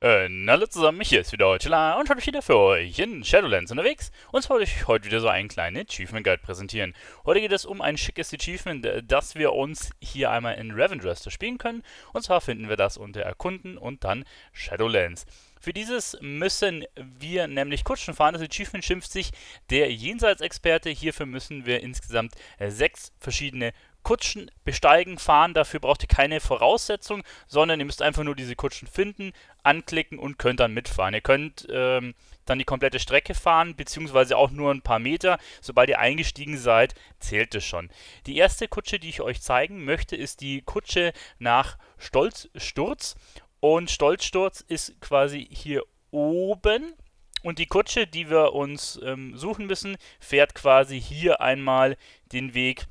Und äh, hallo zusammen, hier ist wieder Heutela und heute wieder für euch in Shadowlands unterwegs. Und zwar wollte ich heute wieder so einen kleinen Achievement Guide präsentieren. Heute geht es um ein schickes Achievement, äh, das wir uns hier einmal in Ravendrester spielen können. Und zwar finden wir das unter Erkunden und dann Shadowlands. Für dieses müssen wir nämlich Kutschen fahren. Das Achievement schimpft sich der Jenseitsexperte. Hierfür müssen wir insgesamt sechs verschiedene Kutschen besteigen, fahren. Dafür braucht ihr keine Voraussetzung, sondern ihr müsst einfach nur diese Kutschen finden, anklicken und könnt dann mitfahren. Ihr könnt ähm, dann die komplette Strecke fahren, beziehungsweise auch nur ein paar Meter. Sobald ihr eingestiegen seid, zählt es schon. Die erste Kutsche, die ich euch zeigen möchte, ist die Kutsche nach Stolzsturz. Und Stolzsturz ist quasi hier oben. Und die Kutsche, die wir uns ähm, suchen müssen, fährt quasi hier einmal den Weg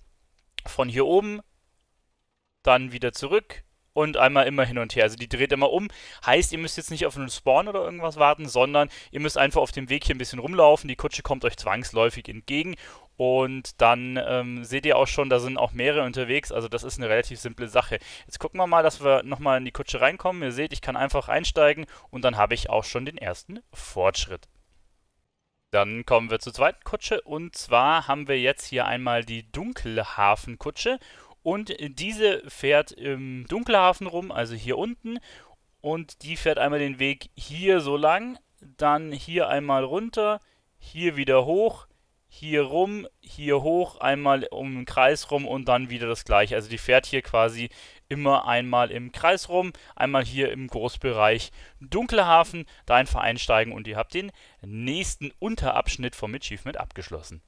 von hier oben, dann wieder zurück und einmal immer hin und her. Also die dreht immer um. Heißt, ihr müsst jetzt nicht auf einen Spawn oder irgendwas warten, sondern ihr müsst einfach auf dem Weg hier ein bisschen rumlaufen. Die Kutsche kommt euch zwangsläufig entgegen und dann ähm, seht ihr auch schon, da sind auch mehrere unterwegs. Also das ist eine relativ simple Sache. Jetzt gucken wir mal, dass wir nochmal in die Kutsche reinkommen. Ihr seht, ich kann einfach einsteigen und dann habe ich auch schon den ersten Fortschritt. Dann kommen wir zur zweiten Kutsche und zwar haben wir jetzt hier einmal die Dunkelhafenkutsche und diese fährt im Dunkelhafen rum, also hier unten und die fährt einmal den Weg hier so lang, dann hier einmal runter, hier wieder hoch, hier rum, hier hoch, einmal um den Kreis rum und dann wieder das gleiche. Also die fährt hier quasi immer einmal im Kreis rum, einmal hier im Großbereich Dunkelhafen, da einfach einsteigen und ihr habt den nächsten Unterabschnitt vom Achievement abgeschlossen.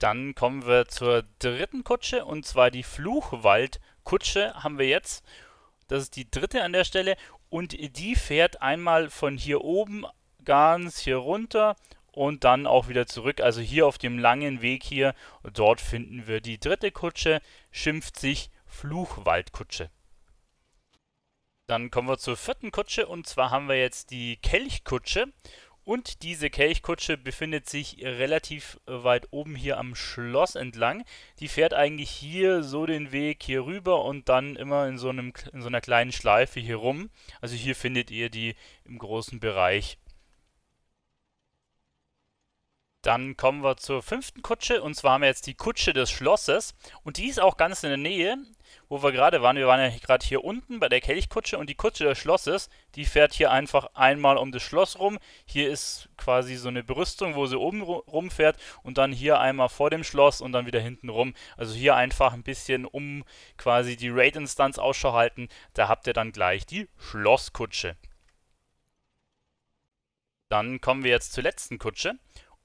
Dann kommen wir zur dritten Kutsche und zwar die Fluchwaldkutsche haben wir jetzt. Das ist die dritte an der Stelle und die fährt einmal von hier oben ganz hier runter und dann auch wieder zurück. Also hier auf dem langen Weg hier, dort finden wir die dritte Kutsche, schimpft sich Fluchwaldkutsche. Dann kommen wir zur vierten Kutsche und zwar haben wir jetzt die Kelchkutsche. Und diese Kelchkutsche befindet sich relativ äh, weit oben hier am Schloss entlang. Die fährt eigentlich hier so den Weg hier rüber und dann immer in so, einem, in so einer kleinen Schleife hier rum. Also hier findet ihr die im großen Bereich dann kommen wir zur fünften Kutsche und zwar haben wir jetzt die Kutsche des Schlosses und die ist auch ganz in der Nähe, wo wir gerade waren. Wir waren ja gerade hier unten bei der Kelchkutsche und die Kutsche des Schlosses, die fährt hier einfach einmal um das Schloss rum. Hier ist quasi so eine Brüstung, wo sie oben rumfährt und dann hier einmal vor dem Schloss und dann wieder hinten rum. Also hier einfach ein bisschen um quasi die Raid-Instanz Ausschau halten. Da habt ihr dann gleich die Schlosskutsche. Dann kommen wir jetzt zur letzten Kutsche.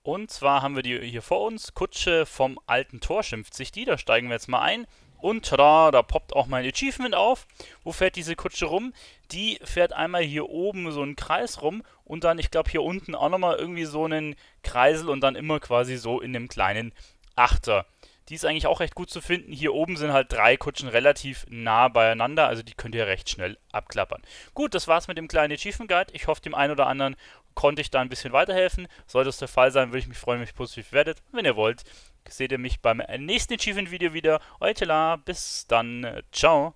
Und zwar haben wir die hier vor uns. Kutsche vom alten Tor schimpft sich die. Da steigen wir jetzt mal ein. Und tada, da poppt auch mein Achievement auf. Wo fährt diese Kutsche rum? Die fährt einmal hier oben so einen Kreis rum und dann, ich glaube, hier unten auch nochmal irgendwie so einen Kreisel und dann immer quasi so in dem kleinen Achter. Die ist eigentlich auch recht gut zu finden. Hier oben sind halt drei Kutschen relativ nah beieinander, also die könnt ihr recht schnell abklappern. Gut, das war's mit dem kleinen Achievement Guide. Ich hoffe, dem einen oder anderen konnte ich da ein bisschen weiterhelfen. Sollte es der Fall sein, würde ich mich freuen, wenn ihr positiv werdet. Wenn ihr wollt, seht ihr mich beim nächsten Achievement-Video wieder. Euer Tela, bis dann. Ciao.